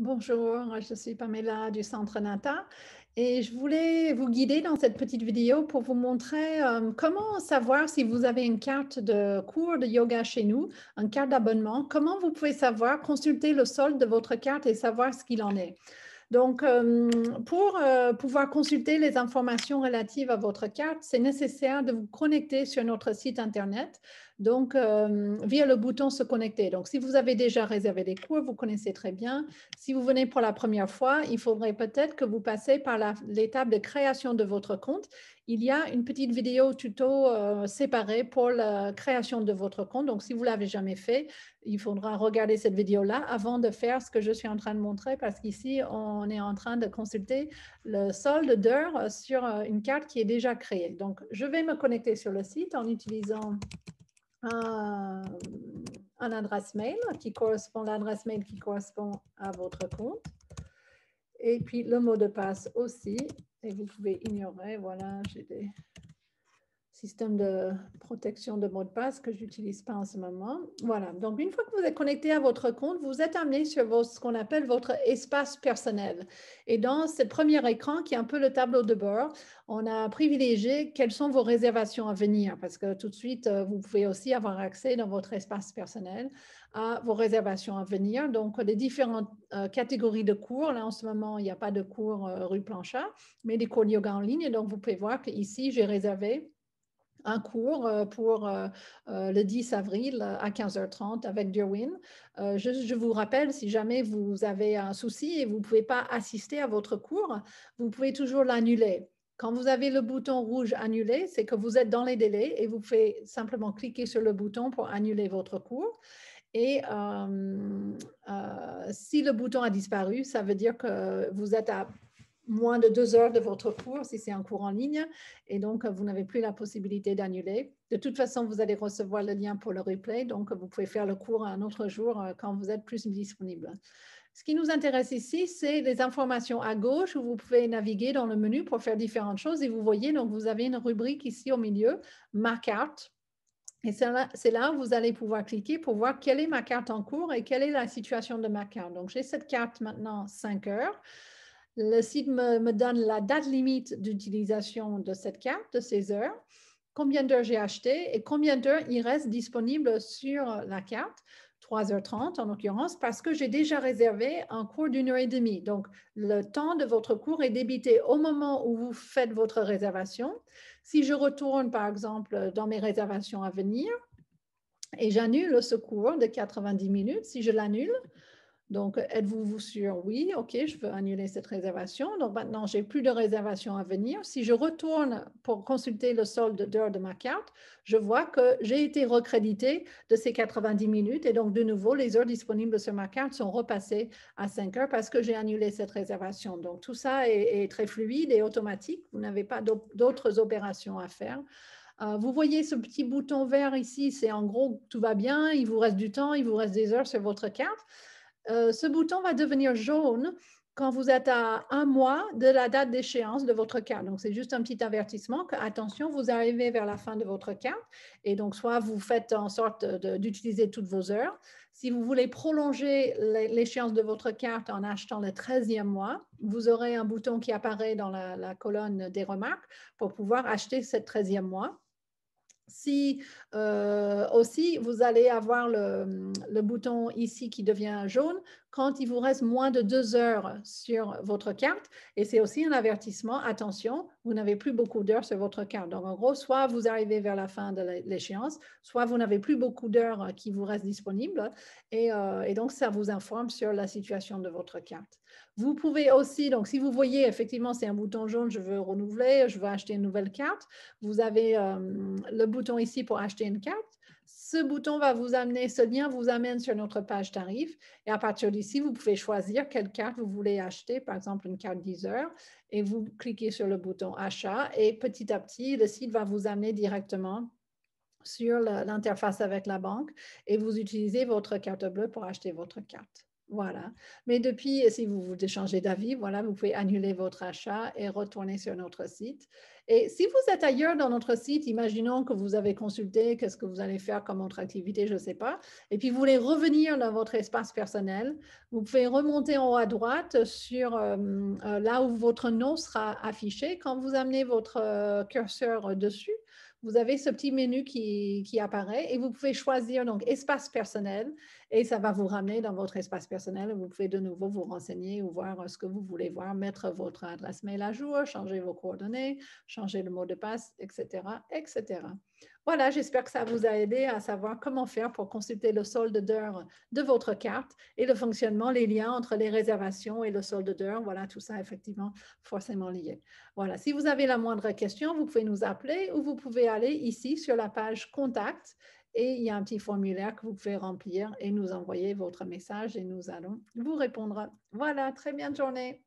Bonjour, je suis Pamela du Centre Nata et je voulais vous guider dans cette petite vidéo pour vous montrer euh, comment savoir si vous avez une carte de cours de yoga chez nous, une carte d'abonnement, comment vous pouvez savoir, consulter le solde de votre carte et savoir ce qu'il en est. Donc, euh, pour euh, pouvoir consulter les informations relatives à votre carte, c'est nécessaire de vous connecter sur notre site Internet, donc euh, via le bouton Se connecter. Donc, si vous avez déjà réservé des cours, vous connaissez très bien. Si vous venez pour la première fois, il faudrait peut-être que vous passez par l'étape de création de votre compte il y a une petite vidéo tuto euh, séparée pour la création de votre compte. Donc, si vous l'avez jamais fait, il faudra regarder cette vidéo-là avant de faire ce que je suis en train de montrer parce qu'ici, on est en train de consulter le solde d'heures sur euh, une carte qui est déjà créée. Donc, je vais me connecter sur le site en utilisant un, adresse mail qui correspond, l'adresse mail qui correspond à votre compte. Et puis, le mot de passe aussi et vous pouvez ignorer, voilà, j'ai des système de protection de mot de passe que je n'utilise pas en ce moment. Voilà, donc une fois que vous êtes connecté à votre compte, vous êtes amené sur ce qu'on appelle votre espace personnel. Et dans ce premier écran, qui est un peu le tableau de bord, on a privilégié quelles sont vos réservations à venir, parce que tout de suite, euh, vous pouvez aussi avoir accès dans votre espace personnel à vos réservations à venir. Donc, les différentes euh, catégories de cours, là en ce moment, il n'y a pas de cours euh, rue Planchat, mais des cours de yoga en ligne. Donc, vous pouvez voir qu'ici, j'ai réservé un cours euh, pour euh, euh, le 10 avril à 15h30 avec Durwin. Je, vous rappelle, si jamais vous avez un souci et vous ne pouvez pas assister à votre cours, vous pouvez toujours l'annuler. Quand vous avez le bouton rouge annuler, c'est que vous êtes dans les délais et vous pouvez simplement cliquer sur le bouton pour annuler votre cours. Et si le bouton a disparu, ça veut dire que vous êtes à moins de deux heures de votre cours si c'est un cours en ligne et donc vous n'avez plus la possibilité d'annuler. De toute façon, vous allez recevoir le lien pour le replay, donc vous pouvez faire le cours un autre jour euh, quand vous êtes plus disponible. Ce qui nous intéresse ici, c'est les informations à gauche où vous pouvez naviguer dans le menu pour faire différentes choses et vous voyez, donc vous avez une rubrique ici au milieu, ma carte. Et c'est là, où vous allez pouvoir cliquer pour voir quelle est ma carte en cours et quelle est la situation de ma carte. Donc, j'ai cette carte maintenant 5 heures. Le site me, donne la date limite d'utilisation de cette carte, de ces heures, combien d'heures j'ai acheté et combien d'heures il reste disponible sur la carte. 3h30 en l'occurrence, parce que j'ai déjà réservé un cours d'une heure et demie. Donc, le temps de votre cours est débité au moment où vous faites votre réservation. Si je retourne, par exemple, dans mes réservations à venir et j'annule ce cours de 90 minutes, si je l'annule, donc, êtes-vous vous sûr, oui, ok, je veux annuler cette réservation. Donc, maintenant, j'ai plus de réservation à venir. Si je retourne pour consulter le solde d'heure de ma carte, je vois que j'ai été recrédité de ces 90 minutes. Et donc, de nouveau, les heures disponibles sur ma carte sont repassées à 5 heures parce que j'ai annulé cette réservation. Donc, tout ça est très fluide et automatique. Vous n'avez pas d'autres opérations à faire euh, vous voyez ce petit bouton vert ici, c'est en gros tout va bien, il vous reste du temps, il vous reste des heures sur votre carte. Euh, ce bouton va devenir jaune quand vous êtes à un mois de la date d'échéance de votre carte. Donc, c'est juste un petit avertissement que, attention, vous arrivez vers la fin de votre carte. Et donc, soit vous faites en sorte d'utiliser toutes vos heures. Si vous voulez prolonger l'échéance de votre carte en achetant le 13e mois, vous aurez un bouton qui apparaît dans la, la colonne des remarques pour pouvoir acheter ce 13e mois. Si euh, aussi vous allez avoir le, bouton ici qui devient jaune, quand il vous reste moins de deux heures sur votre carte. Et c'est aussi un avertissement, attention, vous n'avez plus beaucoup d'heures sur votre carte. Donc, en gros, soit vous arrivez vers la fin de l'échéance, soit vous n'avez plus beaucoup d'heures euh, qui vous restent disponibles. Euh, et, donc, ça vous informe sur la situation de votre carte. Vous pouvez aussi, donc, si vous voyez, effectivement, c'est un bouton jaune, je veux renouveler, je veux acheter une nouvelle carte. Vous avez euh, le bouton ici pour acheter une carte ce bouton va vous amener, ce lien vous amène sur notre page tarif. Et à partir d'ici, vous pouvez choisir quelle carte vous voulez acheter, par exemple une carte 10 et vous cliquez sur le bouton achat. Et petit à petit, le site va vous amener directement sur l'interface avec la banque et vous utilisez votre carte bleue pour acheter votre carte. Voilà. Mais depuis, si vous voulez changer d'avis, voilà, vous pouvez annuler votre achat et retourner sur notre site. Et si vous êtes ailleurs dans notre site, imaginons que vous avez consulté, qu'est-ce que vous allez faire comme autre activité, je ne sais pas, et puis vous voulez revenir dans votre espace personnel, vous pouvez remonter en haut à droite sur euh, euh, là où votre nom sera affiché. Quand vous amenez votre euh, curseur dessus, vous avez ce petit menu qui, apparaît et vous pouvez choisir donc espace personnel et ça va vous ramener dans votre espace personnel. Vous pouvez de nouveau vous renseigner ou voir euh, ce que vous voulez voir, mettre votre adresse mail à jour, changer vos coordonnées, changer le mot de passe, etc., etc. Voilà, j'espère que ça vous a aidé à savoir comment faire pour consulter le solde d'heure de votre carte et le fonctionnement, les liens entre les réservations et le solde d'heure. Voilà, tout ça effectivement forcément lié. Voilà, si vous avez la moindre question, vous pouvez nous appeler ou vous pouvez aller ici sur la page Contact et il y a un petit formulaire que vous pouvez remplir et nous envoyer votre message et nous allons vous répondre. Voilà, très bien journée.